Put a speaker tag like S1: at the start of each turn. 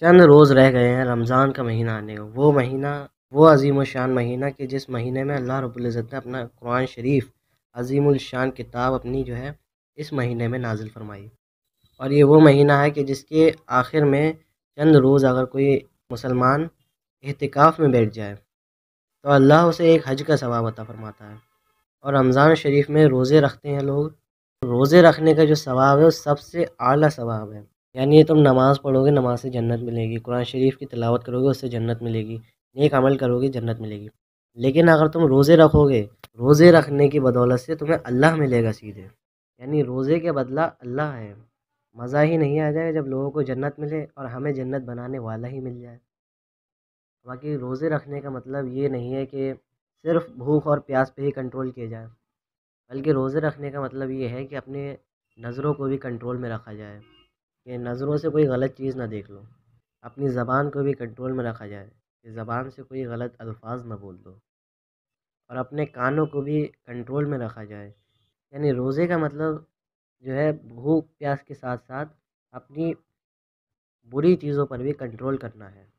S1: चंद रोज़ रह गए हैं रमज़ान का महीना आने को वो महीना वो अजीम शान महीना कि जिस महीने में अल्लाह रब्ज़त ने अपना कुरान शरीफ अजीम शान किताब अपनी जो है इस महीने में नाजिल फरमाई और ये वो महीना है कि जिसके आखिर में चंद रोज़ अगर कोई मुसलमान एहतिकाफ़ में बैठ जाए तो अल्लाह उसे एक हज का सवाब अता फरमाता है और रमज़ान शरीफ में रोज़े रखते हैं लोग रोज़े रखने का जो सवाब है वो सबसे आला सवाब है यानी तुम नमाज़ पढ़ोगे नमाज से जन्नत मिलेगी कुरान शरीफ की तलावत करोगे उससे जन्नत मिलेगी नेक अमल करोगे जन्नत मिलेगी लेकिन अगर तुम रोज़े रखोगे रोज़े रखने की बदौलत से तुम्हें अल्लाह मिलेगा सीधे यानी रोज़े के बदला अल्लाह है मज़ा ही नहीं आ जाएगा जब लोगों को जन्नत मिले और हमें जन्नत बनाने वाला ही मिल जाए बाकी रोज़े रखने का मतलब ये नहीं है कि सिर्फ भूख और प्यास पे ही कंट्रोल किया जाए बल्कि रोज़े रखने का मतलब ये है कि अपने नज़रों को भी कंट्रोल में रखा जाए कि नज़रों से कोई गलत चीज़ ना देख लो अपनी ज़बान को भी कंट्रोल में रखा जाए कि ज़बान से कोई गलत अल्फाज ना बोल दो और अपने कानों को भी कंट्रोल में रखा जाए यानी रोज़े का मतलब जो है भूख प्यास के साथ साथ अपनी बुरी चीज़ों पर भी कंट्रोल करना है